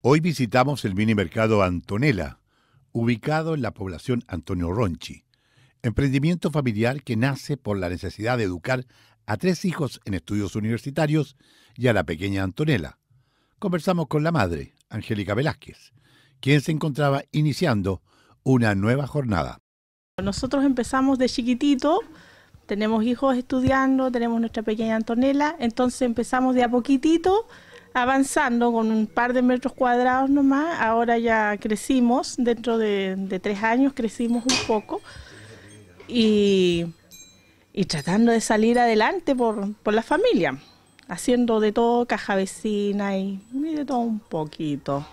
Hoy visitamos el mini mercado Antonella, ubicado en la población Antonio Ronchi, emprendimiento familiar que nace por la necesidad de educar a tres hijos en estudios universitarios y a la pequeña Antonella. Conversamos con la madre, Angélica Velázquez, quien se encontraba iniciando una nueva jornada. Nosotros empezamos de chiquitito, tenemos hijos estudiando, tenemos nuestra pequeña Antonella, entonces empezamos de a poquitito avanzando con un par de metros cuadrados nomás. Ahora ya crecimos, dentro de, tres años crecimos un poco y, tratando de salir adelante por, por, la familia, haciendo de todo caja vecina y, y de todo un poquito.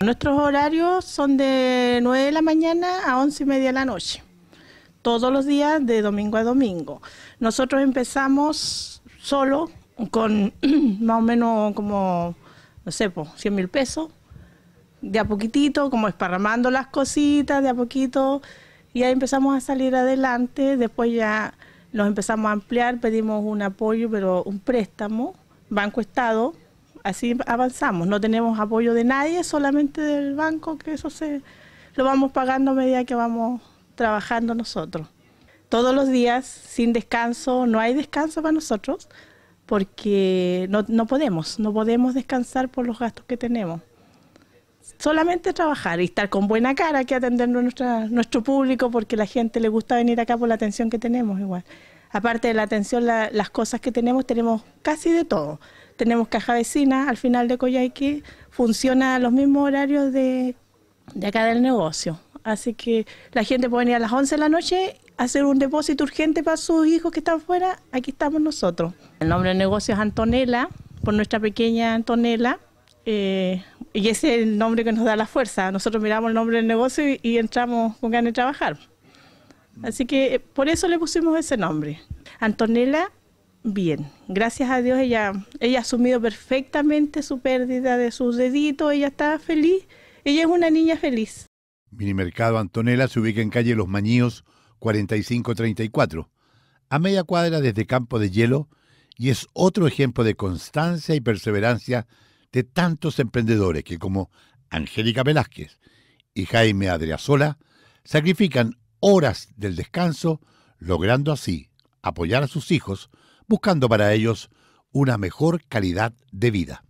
Nuestros horarios son de 9 de la mañana a 11 y media de la noche, todos los días de domingo a domingo. Nosotros empezamos solo con más o menos como, no sé, po, 100 mil pesos, de a poquitito, como esparramando las cositas, de a poquito, y ahí empezamos a salir adelante, después ya nos empezamos a ampliar, pedimos un apoyo, pero un préstamo, Banco Estado, así avanzamos, no tenemos apoyo de nadie, solamente del banco, que eso se lo vamos pagando a medida que vamos trabajando nosotros. Todos los días, sin descanso, no hay descanso para nosotros, porque no, no podemos, no podemos descansar por los gastos que tenemos solamente trabajar y estar con buena cara que atender nuestra, nuestro público porque la gente le gusta venir acá por la atención que tenemos igual. Aparte de la atención, las cosas que tenemos, tenemos casi de todo. Tenemos caja vecina al final de Coyhaique, funciona a los mismos horarios de, de acá del negocio. Así que la gente puede venir a las 11 de la noche hacer un depósito urgente para sus hijos que están fuera, aquí estamos nosotros. El nombre del negocio es Antonella, por nuestra pequeña Antonella, eh, y ese es el nombre que nos da la fuerza. Nosotros miramos el nombre del negocio y, entramos con ganas de trabajar. Así que eh, por eso le pusimos ese nombre. Antonella, bien. Gracias a Dios ella, ella ha asumido perfectamente su pérdida de sus deditos, ella está feliz, ella es una niña feliz. Minimercado Antonella se ubica en calle Los Mañíos, 4534, a media cuadra desde Campo de Hielo, y es otro ejemplo de constancia y perseverancia de tantos emprendedores que como Angélica Velázquez y Jaime Adriasola sacrifican horas del descanso, logrando así apoyar a sus hijos, buscando para ellos una mejor calidad de vida.